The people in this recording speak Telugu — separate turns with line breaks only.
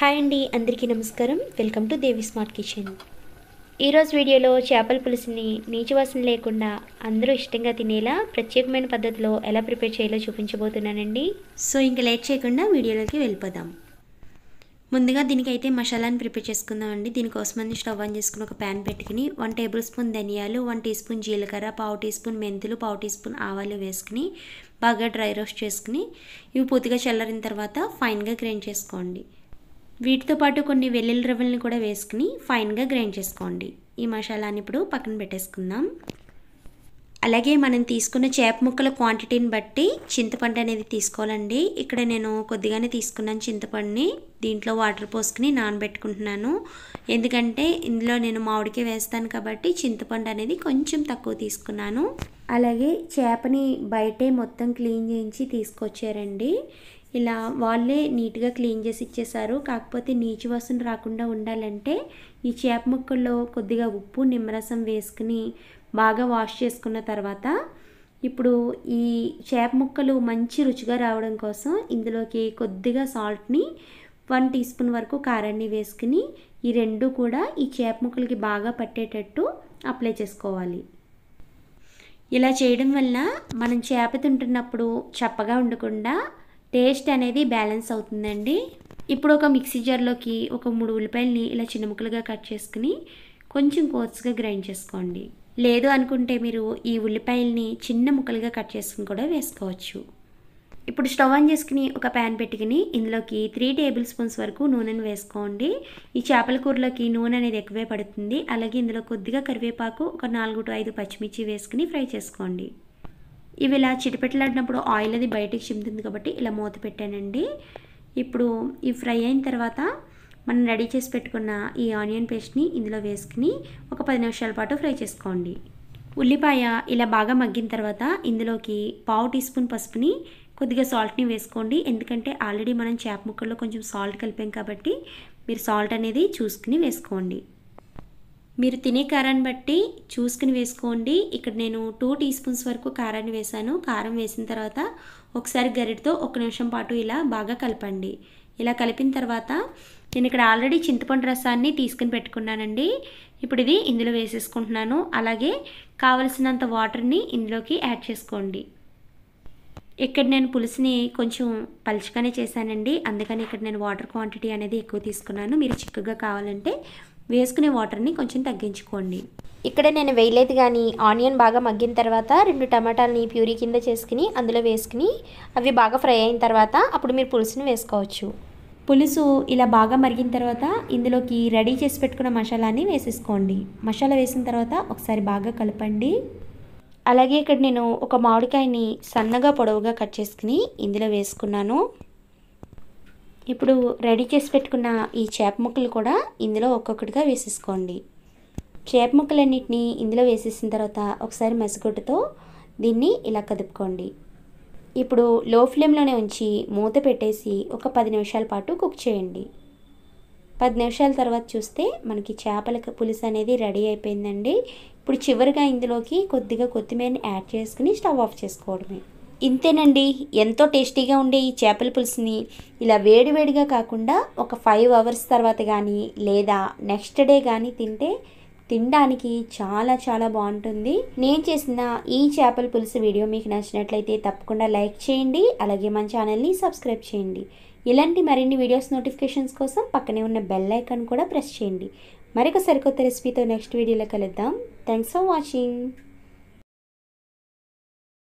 హాయ్ అండి అందరికీ నమస్కారం welcome to Devi smart kitchen ఈరోజు వీడియోలో చేపల పులుసుని నీచువాసన లేకుండా అందరూ ఇష్టంగా తినేలా ప్రత్యేకమైన పద్ధతిలో ఎలా ప్రిపేర్ చేయాలో చూపించబోతున్నానండి సో ఇంకా లేట్ చేయకుండా వీడియోలోకి వెళ్ళిపోదాం ముందుగా దీనికైతే మసాలాను ప్రిపేర్ చేసుకుందామండి దీనికోసమని స్టవ్ ఆన్ చేసుకుని ఒక ప్యాన్ పెట్టుకుని వన్ టేబుల్ స్పూన్ ధనియాలు వన్ టీ స్పూన్ జీలకర్ర పావు టీ స్పూన్ మెంతులు పావు టీ స్పూన్ ఆవాలు వేసుకుని బాగా డ్రై రోస్ట్ చేసుకుని ఇవి పూర్తిగా చల్లరిన తర్వాత ఫైన్గా గ్రైండ్ చేసుకోండి వీటితో పాటు కొన్ని వెల్లుల్లి రవ్వల్ని కూడా వేసుకుని ఫైన్గా గ్రైండ్ చేసుకోండి ఈ మసాలాని ఇప్పుడు పక్కన పెట్టేసుకుందాం అలాగే మనం తీసుకున్న చేప ముక్కల క్వాంటిటీని బట్టి చింతపండు అనేది తీసుకోవాలండి ఇక్కడ నేను కొద్దిగానే తీసుకున్నాను చింతపండుని దీంట్లో వాటర్ పోసుకుని నానబెట్టుకుంటున్నాను ఎందుకంటే ఇందులో నేను మామిడికే వేస్తాను కాబట్టి చింతపండు అనేది కొంచెం తక్కువ తీసుకున్నాను అలాగే చేపని బయటే మొత్తం క్లీన్ చేయించి తీసుకొచ్చారండి ఇలా వాళ్ళే నీట్గా క్లీన్ చేసి ఇచ్చేసారు కాకపోతే నీచు వాసన రాకుండా ఉండాలంటే ఈ చేప ముక్కల్లో కొద్దిగా ఉప్పు నిమ్మరసం వేసుకుని బాగా వాష్ చేసుకున్న తర్వాత ఇప్పుడు ఈ చేప ముక్కలు మంచి రుచిగా రావడం కోసం ఇందులోకి కొద్దిగా సాల్ట్ని వన్ టీ స్పూన్ వరకు కారాన్ని వేసుకుని ఈ రెండు కూడా ఈ చేప ముక్కలకి బాగా పట్టేటట్టు అప్లై చేసుకోవాలి ఇలా చేయడం వల్ల మనం చేప తింటున్నప్పుడు చప్పగా ఉండకుండా టేస్ట్ అనేది బ్యాలెన్స్ అవుతుందండి ఇప్పుడు ఒక మిక్సీ జార్లోకి ఒక మూడు ఉల్లిపాయలని ఇలా చిన్న ముక్కలుగా కట్ చేసుకుని కొంచెం కోర్స్గా గ్రైండ్ చేసుకోండి లేదు అనుకుంటే మీరు ఈ ఉల్లిపాయల్ని చిన్న ముక్కలుగా కట్ చేసుకుని కూడా వేసుకోవచ్చు ఇప్పుడు స్టవ్ ఆన్ చేసుకుని ఒక ప్యాన్ పెట్టుకుని ఇందులోకి త్రీ టేబుల్ స్పూన్స్ వరకు నూనెను వేసుకోండి ఈ చేపల కూరలోకి నూనె అనేది ఎక్కువే పడుతుంది అలాగే ఇందులో కొద్దిగా కరివేపాకు ఒక నాలుగు టు ఐదు పచ్చిమిర్చి వేసుకుని ఫ్రై చేసుకోండి ఇవి ఇలా చిటిపెట్టలాడినప్పుడు ఆయిల్ అది బయటికి చిమ్ముతుంది కాబట్టి ఇలా మూత పెట్టానండి ఇప్పుడు ఈ ఫ్రై అయిన తర్వాత మనం రెడీ చేసి పెట్టుకున్న ఈ ఆనియన్ పేస్ట్ని ఇందులో వేసుకుని ఒక పది నిమిషాల పాటు ఫ్రై చేసుకోండి ఉల్లిపాయ ఇలా బాగా మగ్గిన తర్వాత ఇందులోకి పావు టీ స్పూన్ పసుపుని కొద్దిగా సాల్ట్ని వేసుకోండి ఎందుకంటే ఆల్రెడీ మనం చేప ముక్కల్లో కొంచెం సాల్ట్ కలిపాం కాబట్టి మీరు సాల్ట్ అనేది చూసుకుని వేసుకోండి మీరు తినే కారాన్ని బట్టి చూసుకుని వేసుకోండి ఇక్కడ నేను టూ టీ స్పూన్స్ వరకు కారాన్ని వేసాను కారం వేసిన తర్వాత ఒకసారి గరిటతో ఒక నిమిషం పాటు ఇలా బాగా కలపండి ఇలా కలిపిన తర్వాత నేను ఇక్కడ ఆల్రెడీ చింతపండు రసాన్ని తీసుకుని పెట్టుకున్నానండి ఇప్పుడు ఇది ఇందులో వేసేసుకుంటున్నాను అలాగే కావలసినంత వాటర్ని ఇందులోకి యాడ్ చేసుకోండి ఇక్కడ నేను పులుసుని కొంచెం పలుచుకనే చేశానండి అందుకని ఇక్కడ నేను వాటర్ క్వాంటిటీ అనేది ఎక్కువ తీసుకున్నాను మీరు చిక్కగా కావాలంటే వేసుకునే వాటర్ని కొంచెం తగ్గించుకోండి ఇక్కడ నేను వేయలేదు కానీ ఆనియన్ బాగా మగ్గిన తర్వాత రెండు టమాటాలని ప్యూరీ కింద చేసుకుని అందులో వేసుకుని అవి బాగా ఫ్రై అయిన తర్వాత అప్పుడు మీరు పులుసుని వేసుకోవచ్చు పులుసు ఇలా బాగా మరిగిన తర్వాత ఇందులోకి రెడీ చేసి పెట్టుకున్న మసాలాని వేసేసుకోండి మసాలా వేసిన తర్వాత ఒకసారి బాగా కలపండి అలాగే ఇక్కడ నేను ఒక మామిడికాయని సన్నగా పొడవుగా కట్ చేసుకుని ఇందులో వేసుకున్నాను ఇప్పుడు రెడీ చేసి పెట్టుకున్న ఈ చేప ముక్కలు కూడా ఇందులో ఒక్కొక్కటిగా వేసేసుకోండి చేప ముక్కలన్నింటినీ ఇందులో వేసేసిన తర్వాత ఒకసారి మెసగొట్టుతో దీన్ని ఇలా కదుపుకోండి ఇప్పుడు లో ఫ్లేమ్లోనే ఉంచి మూత పెట్టేసి ఒక పది నిమిషాల పాటు కుక్ చేయండి పది నిమిషాల తర్వాత చూస్తే మనకి చేపల పులుసు అనేది రెడీ అయిపోయిందండి ఇప్పుడు చివరిగా ఇందులోకి కొద్దిగా కొత్తిమీరని యాడ్ చేసుకుని స్టవ్ ఆఫ్ చేసుకోవడమే ఇంతేనండి ఎంతో టేస్టీగా ఉండే ఈ చేపల పులుసుని ఇలా వేడివేడిగా కాకుండా ఒక ఫైవ్ అవర్స్ తర్వాత కానీ లేదా నెక్స్ట్ డే కానీ తింటే తినడానికి చాలా చాలా బాగుంటుంది నేను చేసిన ఈ చేపల పులుసు వీడియో మీకు నచ్చినట్లయితే తప్పకుండా లైక్ చేయండి అలాగే మన ఛానల్ని సబ్స్క్రైబ్ చేయండి ఇలాంటి మరిన్ని వీడియోస్ నోటిఫికేషన్స్ కోసం పక్కనే ఉన్న బెల్ ఐకాన్ కూడా ప్రెస్ చేయండి మరొక సరికొత్త రెసిపీతో నెక్స్ట్ వీడియోలో కలుద్దాం థ్యాంక్స్ ఫర్ వాచింగ్